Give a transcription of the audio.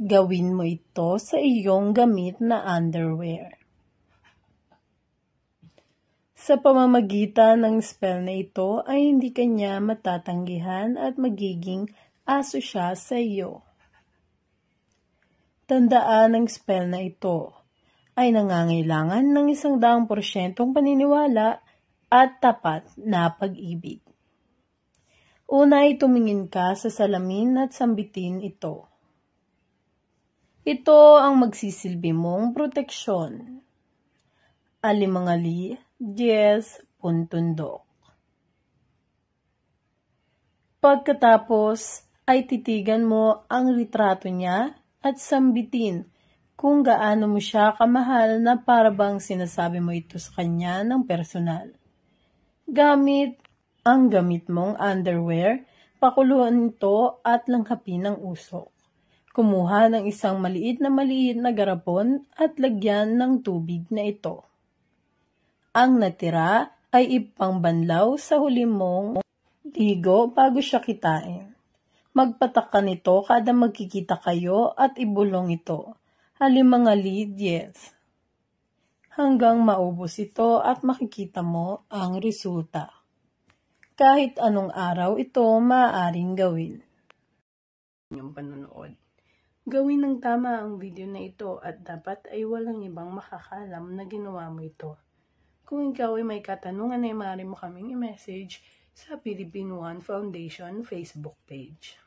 Gawin mo ito sa iyong gamit na underwear. Sa pamamagitan ng spell na ito ay hindi kanya matatanggihan at magiging aso siya sa iyo. Tandaan ng spell na ito ay nangangailangan ng isang daang porsyentong paniniwala at tapat na pag-ibig. Una ay tumingin ka sa salamin at sambitin ito. Ito ang magsisilbi mong proteksyon. Alimangali, Diez, Puntundok. Pagkatapos ay titigan mo ang litrato niya at sambitin kung gaano mo siya kamahal na para bang sinasabi mo ito sa kanya ng personal. Gamit ang gamit mong underwear, pakuluan ito at langkapin ang usok. Kumuha ng isang maliit na maliit na garapon at lagyan ng tubig na ito. Ang natira ay ipangbanlaw sa huli mong ligo bago siya kitain. Magpataka nito kada magkikita kayo at ibulong ito. Halimanga lead, yes. Hanggang maubos ito at makikita mo ang resulta. Kahit anong araw ito maaaring gawin. Yung panonood. Gawin ng tama ang video na ito at dapat ay walang ibang makakalam na ginawa mo ito. Kung ikaw ay may katanungan ay maaari mo kaming i-message sa Philippine One Foundation Facebook page.